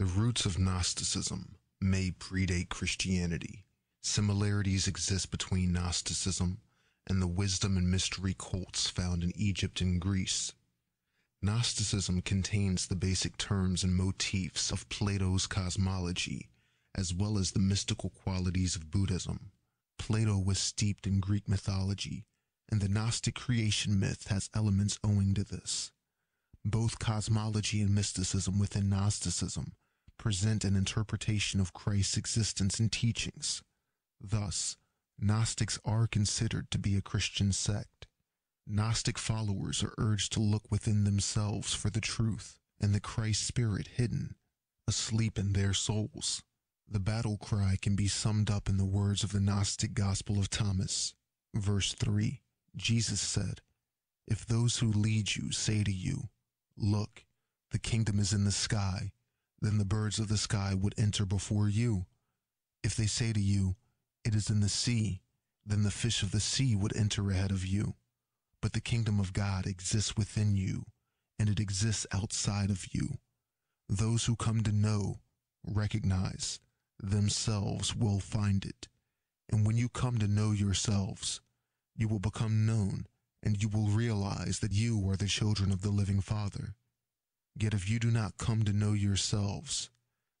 The roots of Gnosticism may predate Christianity. Similarities exist between Gnosticism and the wisdom and mystery cults found in Egypt and Greece. Gnosticism contains the basic terms and motifs of Plato's cosmology, as well as the mystical qualities of Buddhism. Plato was steeped in Greek mythology, and the Gnostic creation myth has elements owing to this. Both cosmology and mysticism within Gnosticism present an interpretation of Christ's existence and teachings. Thus, Gnostics are considered to be a Christian sect. Gnostic followers are urged to look within themselves for the truth and the Christ spirit hidden, asleep in their souls. The battle cry can be summed up in the words of the Gnostic Gospel of Thomas. Verse 3 Jesus said, If those who lead you say to you, Look, the kingdom is in the sky, then the birds of the sky would enter before you. If they say to you, It is in the sea, then the fish of the sea would enter ahead of you. But the kingdom of God exists within you, and it exists outside of you. Those who come to know, recognize, themselves will find it. And when you come to know yourselves, you will become known, and you will realize that you are the children of the living Father. Yet if you do not come to know yourselves,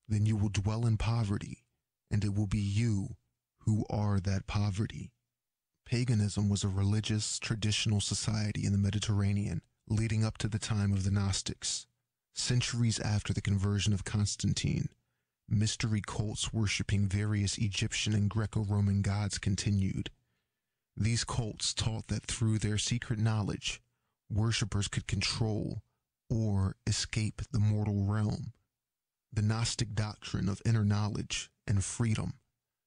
then you will dwell in poverty, and it will be you who are that poverty. Paganism was a religious, traditional society in the Mediterranean leading up to the time of the Gnostics. Centuries after the conversion of Constantine, mystery cults worshipping various Egyptian and Greco Roman gods continued. These cults taught that through their secret knowledge, worshippers could control or escape the mortal realm. The Gnostic doctrine of inner knowledge and freedom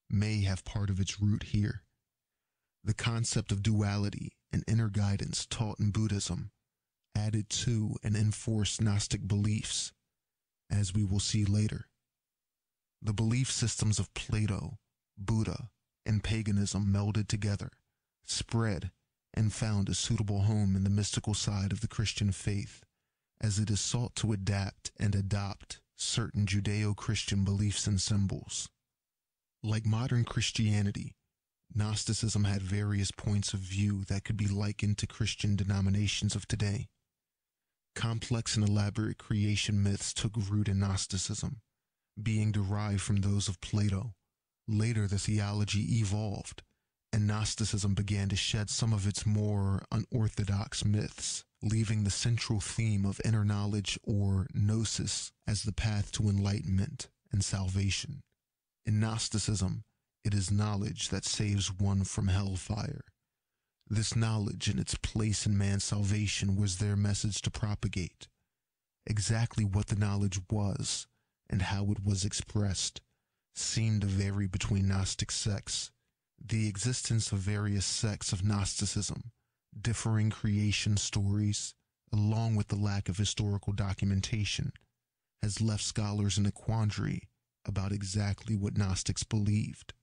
may have part of its root here. The concept of duality and inner guidance taught in Buddhism added to and enforced Gnostic beliefs, as we will see later. The belief systems of Plato, Buddha, and paganism melded together, spread, and found a suitable home in the mystical side of the Christian faith as it is sought to adapt and adopt certain Judeo-Christian beliefs and symbols. Like modern Christianity, Gnosticism had various points of view that could be likened to Christian denominations of today. Complex and elaborate creation myths took root in Gnosticism, being derived from those of Plato. Later, the theology evolved, and Gnosticism began to shed some of its more unorthodox myths leaving the central theme of inner knowledge or gnosis as the path to enlightenment and salvation. In Gnosticism, it is knowledge that saves one from hellfire. This knowledge and its place in man's salvation was their message to propagate. Exactly what the knowledge was and how it was expressed seemed to vary between Gnostic sects. The existence of various sects of Gnosticism differing creation stories, along with the lack of historical documentation, has left scholars in a quandary about exactly what Gnostics believed.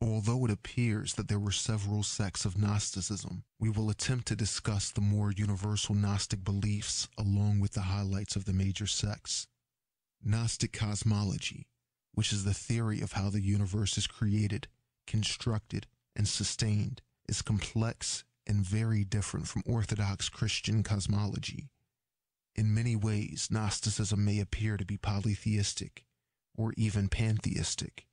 Although it appears that there were several sects of Gnosticism, we will attempt to discuss the more universal Gnostic beliefs along with the highlights of the major sects. Gnostic cosmology, which is the theory of how the universe is created, constructed, and sustained, is complex and very different from Orthodox Christian cosmology. In many ways, Gnosticism may appear to be polytheistic, or even pantheistic.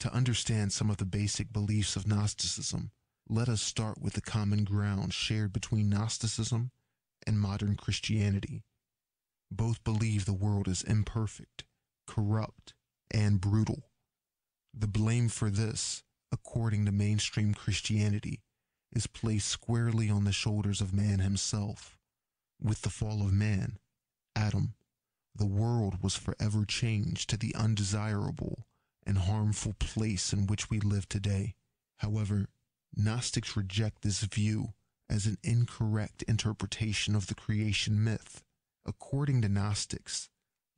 To understand some of the basic beliefs of Gnosticism, let us start with the common ground shared between Gnosticism and modern Christianity. Both believe the world is imperfect, corrupt, and brutal. The blame for this, according to mainstream Christianity, is placed squarely on the shoulders of man himself. With the fall of man, Adam, the world was forever changed to the undesirable and harmful place in which we live today. However, Gnostics reject this view as an incorrect interpretation of the creation myth. According to Gnostics,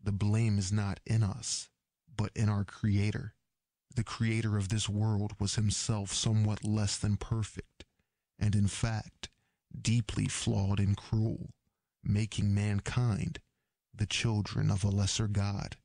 the blame is not in us, but in our Creator. The Creator of this world was himself somewhat less than perfect, and in fact, deeply flawed and cruel, making mankind the children of a lesser God.